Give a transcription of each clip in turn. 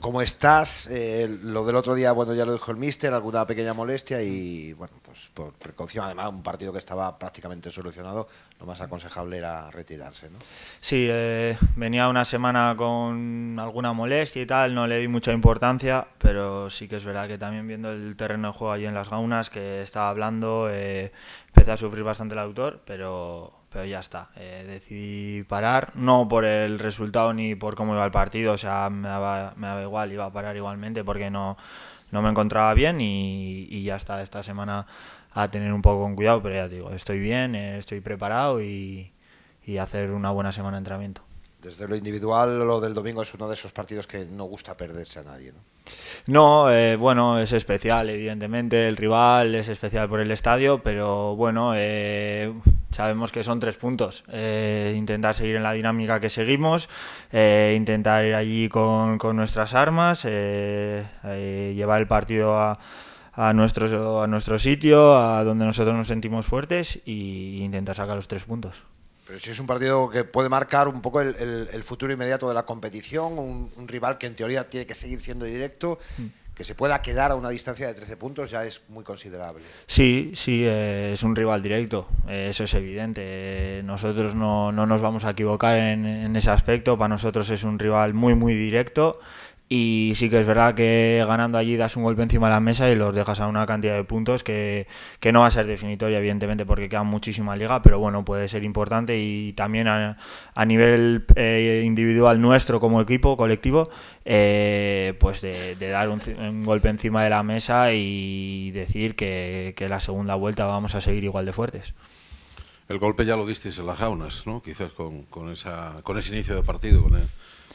¿Cómo estás? Eh, lo del otro día, bueno, ya lo dijo el míster, alguna pequeña molestia y, bueno, pues por precaución, además, un partido que estaba prácticamente solucionado, lo más aconsejable era retirarse, ¿no? Sí, eh, venía una semana con alguna molestia y tal, no le di mucha importancia, pero sí que es verdad que también viendo el terreno de juego allí en las gaunas, que estaba hablando, eh, empecé a sufrir bastante el autor, pero pero ya está. Eh, decidí parar, no por el resultado ni por cómo iba el partido, o sea, me daba, me daba igual, iba a parar igualmente porque no, no me encontraba bien y, y, ya está. Esta semana a tener un poco con cuidado, pero ya digo, estoy bien, eh, estoy preparado y, y hacer una buena semana de entrenamiento desde lo individual, lo del domingo es uno de esos partidos que no gusta perderse a nadie. No, no eh, bueno, es especial, evidentemente. El rival es especial por el estadio, pero bueno, eh, Sabemos que son tres puntos. Eh, intentar seguir en la dinámica que seguimos, eh, intentar ir allí con, con nuestras armas, eh, llevar el partido a, a, nuestro, a nuestro sitio, a donde nosotros nos sentimos fuertes e intentar sacar los tres puntos. Pero si es un partido que puede marcar un poco el, futuro inmediato de la competición, un, rival que en teoría tiene que seguir siendo directo. Mm que se pueda quedar a una distancia de 13 puntos ya es muy considerable. Sí, sí, eh, es un rival directo, eh, eso es evidente. Nosotros no, nos vamos a equivocar en, ese aspecto, para nosotros es un rival muy, muy directo y sí que es verdad que ganando allí das un golpe encima de la mesa y los dejas a una cantidad de puntos que, no va a ser definitoria, evidentemente, porque queda muchísima liga, pero bueno, puede ser importante y también a, nivel eh, individual nuestro como equipo, colectivo, eh, pues de, dar un, golpe encima de la mesa y decir que, la segunda vuelta vamos a seguir igual de fuertes. El golpe ya lo disteis en las jaunas, ¿no? Quizás con, esa, con ese inicio de partido, con el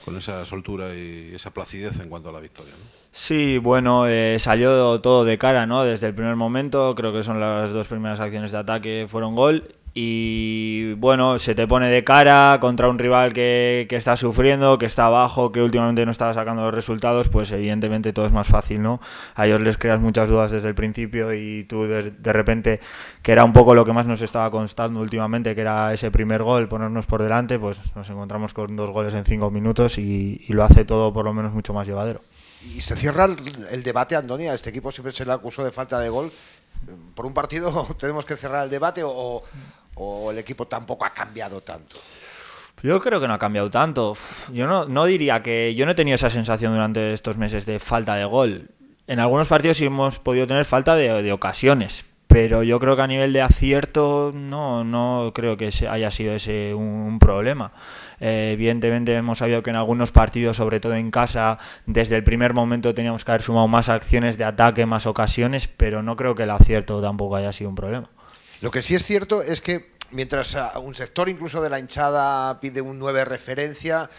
con esa soltura y esa placidez en cuanto a la victoria. ¿no? Sí, bueno, eh, salió todo de cara, ¿no? Desde el primer momento, creo que son las dos primeras acciones de ataque, fueron gol y bueno, se te pone de cara contra un rival que, está sufriendo, que está abajo, que últimamente no estaba sacando los resultados, pues evidentemente todo es más fácil, ¿no? A ellos les creas muchas dudas desde el principio y tú de, repente, que era un poco lo que más nos estaba constando últimamente, que era ese primer gol, ponernos por delante, pues nos encontramos con dos goles en cinco minutos y, lo hace todo por lo menos mucho más llevadero. Y se cierra el, el debate, Antonia? este equipo siempre se le acusó de falta de gol por un partido tenemos que cerrar el debate o, ¿O el equipo tampoco ha cambiado tanto? Yo creo que no ha cambiado tanto. Yo no, no diría que. Yo no he tenido esa sensación durante estos meses de falta de gol. En algunos partidos sí hemos podido tener falta de, ocasiones, pero yo creo que a nivel de acierto no, no creo que haya sido ese un, problema. Eh, evidentemente hemos sabido que en algunos partidos, sobre todo en casa, desde el primer momento teníamos que haber sumado más acciones de ataque, más ocasiones, pero no creo que el acierto tampoco haya sido un problema. Lo que sí es cierto es que mientras un sector incluso de la hinchada pide un 9 referencia,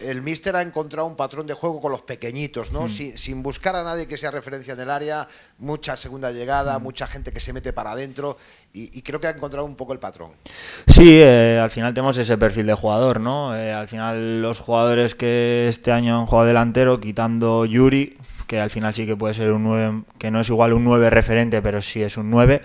el míster ha encontrado un patrón de juego con los pequeñitos, ¿no? Hmm. Sin, buscar a nadie que sea referencia en el área, mucha segunda llegada, hmm. mucha gente que se mete para adentro y, creo que ha encontrado un poco el patrón. Sí, eh, al final tenemos ese perfil de jugador, ¿no? Eh, al final los jugadores que este año han jugado delantero, quitando Yuri, que al final sí que puede ser un 9, que no es igual un 9 referente, pero sí es un 9.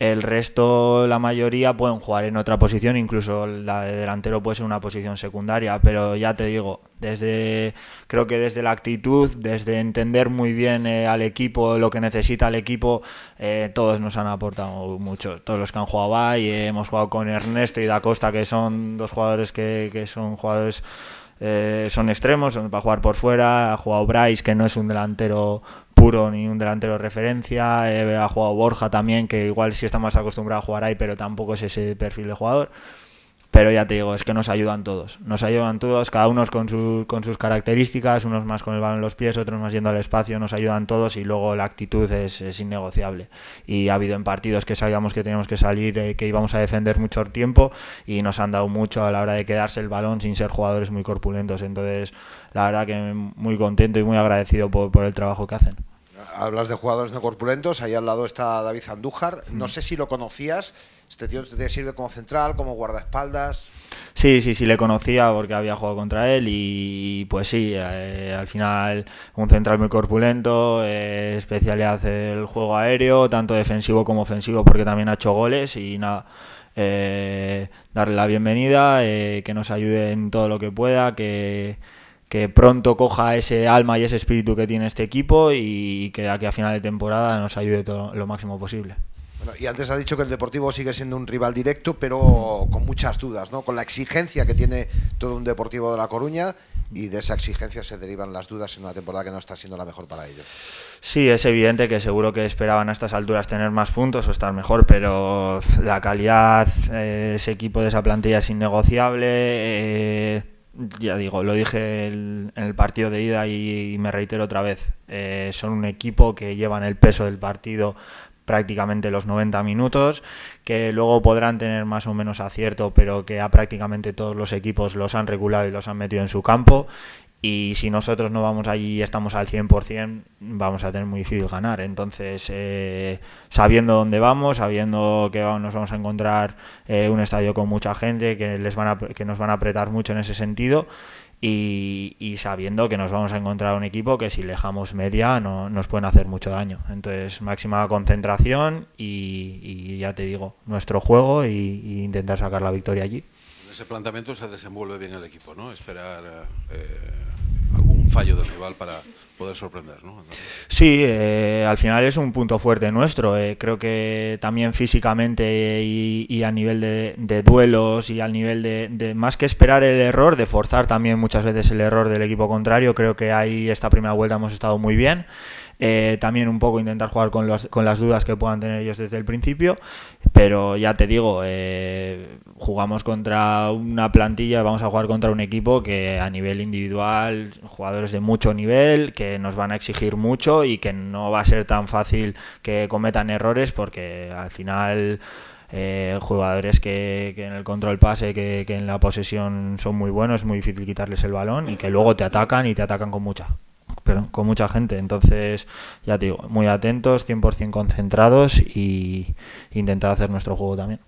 El resto, la mayoría, pueden jugar en otra posición, incluso la de delantero puede ser una posición secundaria, pero ya te digo, desde creo que desde la actitud, desde entender muy bien eh, al equipo, lo que necesita el equipo, eh, todos nos han aportado mucho. Todos los que han jugado ahí, eh, hemos jugado con Ernesto y Da Costa, que son dos jugadores que, que son jugadores son extremos, son para jugar por fuera. Ha jugado Bryce, que no es un delantero puro ni un delantero de referencia. Eh, ha jugado Borja también, que igual sí está más acostumbrado a jugar ahí, pero tampoco es ese perfil de jugador. Pero ya te digo, es que nos ayudan todos. Nos ayudan todos, cada uno con, con sus características, unos más con el balón en los pies, otros más yendo al espacio, nos ayudan todos y luego la actitud es, es innegociable. Y ha habido en partidos que sabíamos que teníamos que salir, eh, que íbamos a defender mucho tiempo y nos han dado mucho a la hora de quedarse el balón sin ser jugadores muy corpulentos. Entonces, la verdad que muy contento y muy agradecido por, por el trabajo que hacen hablas de jugadores no corpulentos, ahí al lado está David Andújar. No mm. sé si lo conocías. Este tío te sirve como central, como guardaespaldas. Sí, sí, sí, le conocía porque había jugado contra él y, pues sí, eh, al final un central muy corpulento, eh, especialidad el juego aéreo, tanto defensivo como ofensivo porque también ha hecho goles y nada. Eh, darle la bienvenida, que nos ayude en todo lo que pueda, que, que pronto coja ese alma y ese espíritu que tiene este equipo y que aquí a final de temporada nos ayude lo máximo posible. y antes ha dicho que el Deportivo sigue siendo un rival directo, pero con muchas dudas, ¿no? Con la exigencia que tiene todo un Deportivo de La Coruña y de esa exigencia se derivan las dudas en una temporada que no está siendo la mejor para ellos. Sí, es evidente que seguro que esperaban a estas alturas tener más puntos o estar mejor, pero la calidad, eh, ese equipo de esa plantilla es innegociable. Eh, ya digo, lo dije en el partido de ida y, me reitero otra vez, eh, son un equipo que llevan el peso del partido prácticamente los 90 minutos, que luego podrán tener más o menos acierto, pero que a prácticamente todos los equipos los han regulado y los han metido en su campo y si nosotros no vamos allí y estamos al 100%, vamos a tener muy difícil ganar. Entonces, eh, sabiendo dónde vamos, sabiendo que nos vamos a encontrar eh, un estadio con mucha gente, que, les van a, que nos van a apretar mucho en ese sentido, y, sabiendo que nos vamos a encontrar un equipo que si lejamos media no, nos pueden hacer mucho daño. Entonces, máxima concentración y, y ya te digo, nuestro juego e intentar sacar la victoria allí ese planteamiento se desenvuelve bien el equipo, ¿no? Esperar eh, algún fallo del rival para poder sorprender, ¿no? Sí, eh, al final es un punto fuerte nuestro. Eh, creo que también físicamente y, a nivel de, duelos y al nivel de, de, más que esperar el error, de forzar también muchas veces el error del equipo contrario, creo que ahí esta primera vuelta hemos estado muy bien. Eh, también un poco intentar jugar con, con las dudas que puedan tener ellos desde el principio, pero ya te digo, eh, jugamos contra una plantilla, vamos a jugar contra un equipo que a nivel individual, jugadores de mucho nivel, que nos van a exigir mucho y que no va a ser tan fácil que cometan errores porque al final... Eh, jugadores que, en el control pase, que, que en la posesión son muy buenos, es muy difícil quitarles el balón y que luego te atacan y te atacan con mucha con mucha gente. Entonces, ya te digo, muy atentos, 100% concentrados y intentar hacer nuestro juego también.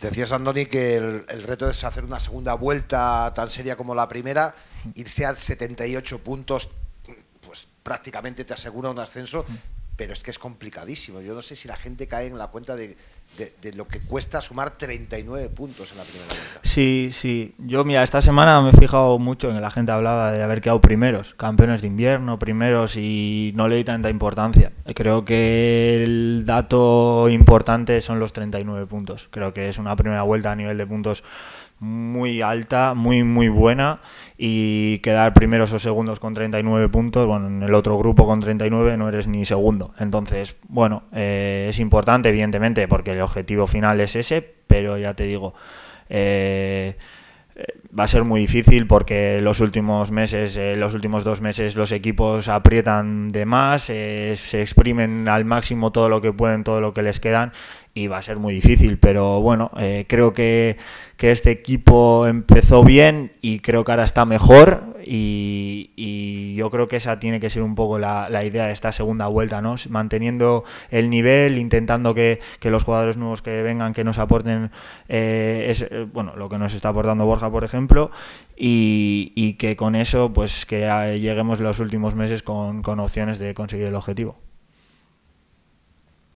Decías, Andoni, que el, reto es hacer una segunda vuelta tan seria como la primera, irse a 78 puntos, pues prácticamente te asegura un ascenso, mm pero es que es complicadísimo. Yo no sé si la gente cae en la cuenta de, lo que cuesta sumar 39 puntos en la primera vuelta. Sí, sí. Yo, mira, esta semana me he fijado mucho en que la gente hablaba de haber quedado primeros, campeones de invierno, primeros, y no le di tanta importancia. Creo que el dato importante son los 39 puntos. Creo que es una primera vuelta a nivel de puntos muy alta, muy, muy buena y quedar primeros o segundos con 39 puntos, bueno, en el otro grupo con 39 no eres ni segundo. Entonces, bueno, eh, es importante, evidentemente, porque el objetivo final es ese, pero ya te digo, eh, va a ser muy difícil porque los últimos meses, eh, los últimos dos meses, los equipos aprietan de más, eh, se exprimen al máximo todo lo que pueden, todo lo que les quedan y va a ser muy difícil. Pero bueno, eh, creo que, este equipo empezó bien y creo que ahora está mejor y, yo creo que esa tiene que ser un poco la, idea de esta segunda vuelta, ¿no? Manteniendo el nivel, intentando que, los jugadores nuevos que vengan, que nos aporten, eh, es, eh, bueno, lo que nos está aportando Borja, por ejemplo, y, y que con eso, pues que ah, lleguemos los últimos meses con, con opciones de conseguir el objetivo.